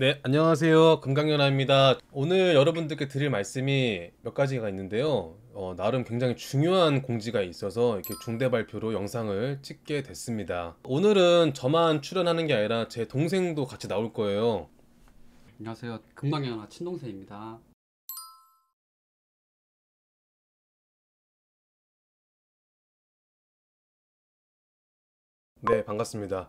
네, 안녕하세요. 금강연아입니다. 오늘 여러분들께 드릴 말씀이 몇 가지가 있는데요. 어, 나름 굉장히 중요한 공지가 있어서 이렇게 중대 발표로 영상을 찍게 됐습니다. 오늘은 저만 출연하는 게 아니라 제 동생도 같이 나올 거예요. 안녕하세요. 금강연아 친동생입니다. 네, 반갑습니다.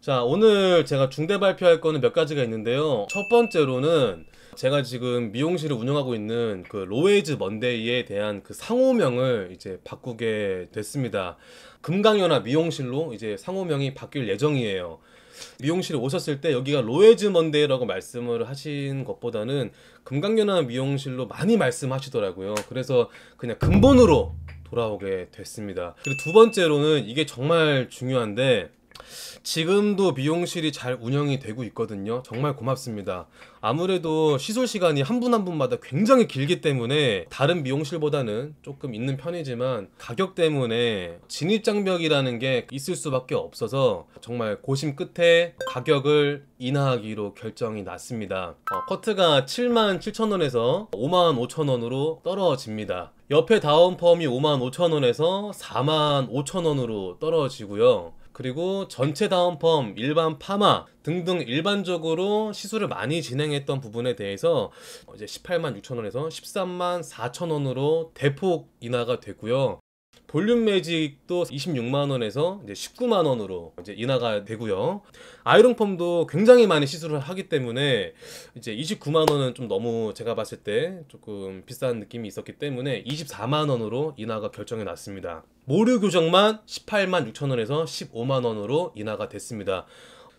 자 오늘 제가 중대 발표할 거는 몇 가지가 있는데요 첫 번째로는 제가 지금 미용실을 운영하고 있는 그 로웨이즈 먼데이에 대한 그 상호명을 이제 바꾸게 됐습니다 금강연합 미용실로 이제 상호명이 바뀔 예정이에요 미용실에 오셨을 때 여기가 로에즈 먼데이라고 말씀을 하신 것보다는 금강연합 미용실로 많이 말씀하시더라고요 그래서 그냥 근본으로 돌아오게 됐습니다 그리고 두 번째로는 이게 정말 중요한데 지금도 미용실이 잘 운영이 되고 있거든요. 정말 고맙습니다. 아무래도 시술 시간이 한 분한 한 분마다 굉장히 길기 때문에 다른 미용실보다는 조금 있는 편이지만 가격 때문에 진입장벽이라는 게 있을 수밖에 없어서 정말 고심 끝에 가격을 인하하기로 결정이 났습니다. 어, 커트가 7 7 0 0 0원에서5 5 0 0 0원으로 떨어집니다. 옆에 다운펌이 5 5 0 0 0원에서4 5 0 0 0원으로 떨어지고요. 그리고 전체 다운펌, 일반 파마 등등 일반적으로 시술을 많이 진행했던 부분에 대해서 이제 18만 6천 원에서 13만 4천 원으로 대폭 인하가 되고요. 볼륨 매직도 26만 원에서 19만 원으로 이제 인하가 되고요. 아이롱펌도 굉장히 많이 시술을 하기 때문에 이제 29만 원은 좀 너무 제가 봤을 때 조금 비싼 느낌이 있었기 때문에 24만 원으로 인하가 결정이 났습니다. 모류 교정만 18만 6천 원에서 15만 원으로 인하가 됐습니다.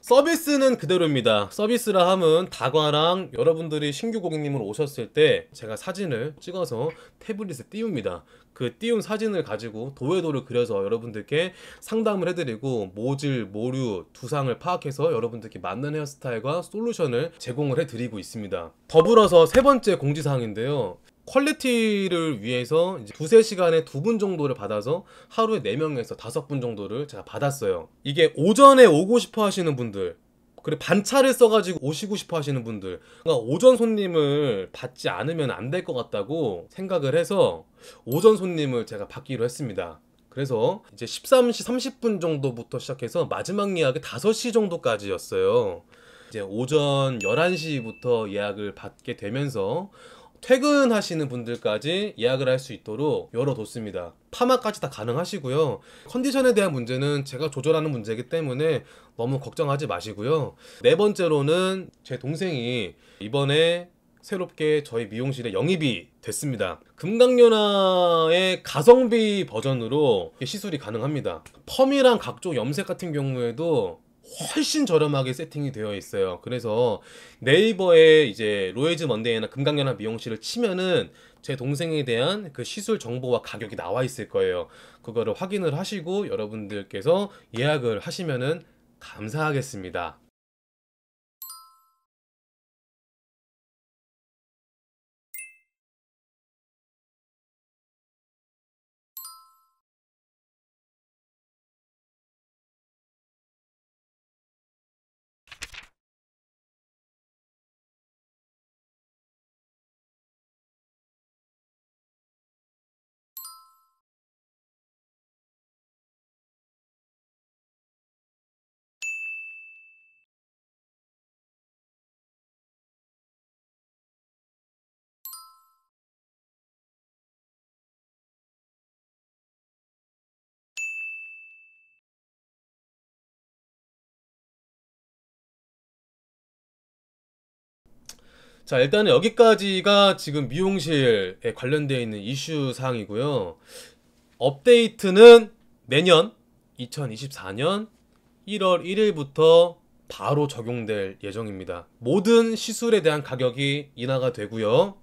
서비스는 그대로입니다 서비스라 함은 다과랑 여러분들이 신규 고객님으로 오셨을 때 제가 사진을 찍어서 태블릿에 띄웁니다 그 띄운 사진을 가지고 도외도를 그려서 여러분들께 상담을 해드리고 모질, 모류, 두상을 파악해서 여러분들께 맞는 헤어스타일과 솔루션을 제공을 해드리고 있습니다 더불어서 세 번째 공지사항인데요 퀄리티를 위해서 이제 두세 시간에 두 분 정도를 받아서 하루에 네명에서 다섯 분 정도를 제가 받았어요. 이게 오전에 오고 싶어 하시는 분들, 그리고 반차를 써가지고 오시고 싶어 하시는 분들, 그러니까 오전 손님을 받지 않으면 안 될 것 같다고 생각을 해서 오전 손님을 제가 받기로 했습니다. 그래서 이제 13시 30분 정도부터 시작해서 마지막 예약이 5시 정도까지였어요. 이제 오전 11시부터 예약을 받게 되면서 퇴근하시는 분들까지 예약을 할 수 있도록 열어뒀습니다. 파마까지 다 가능하시고요. 컨디션에 대한 문제는 제가 조절하는 문제이기 때문에 너무 걱정하지 마시고요. 네 번째로는 제 동생이 이번에 새롭게 저희 미용실에 영입이 됐습니다. 금강연화의 가성비 버전으로 시술이 가능합니다. 펌이랑 각종 염색 같은 경우에도 훨씬 저렴하게 세팅이 되어 있어요. 그래서 네이버에 이제 로에즈 먼데이나 금강연합 미용실을 치면은 제 동생에 대한 그 시술 정보와 가격이 나와 있을 거예요. 그거를 확인을 하시고 여러분들께서 예약을 하시면은 감사하겠습니다. 자일단 여기까지가 지금 미용실에 관련되어 있는 이슈 사항이고요. 업데이트는 내년 2024년 1월 1일부터 바로 적용될 예정입니다. 모든 시술에 대한 가격이 인하가 되고요.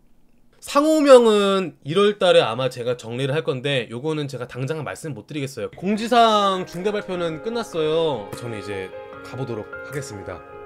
상호명은 1월 달에 아마 제가 정리를 할 건데 요거는 제가 당장 말씀 못 드리겠어요. 공지사항 중대 발표는 끝났어요. 저는 이제 가보도록 하겠습니다.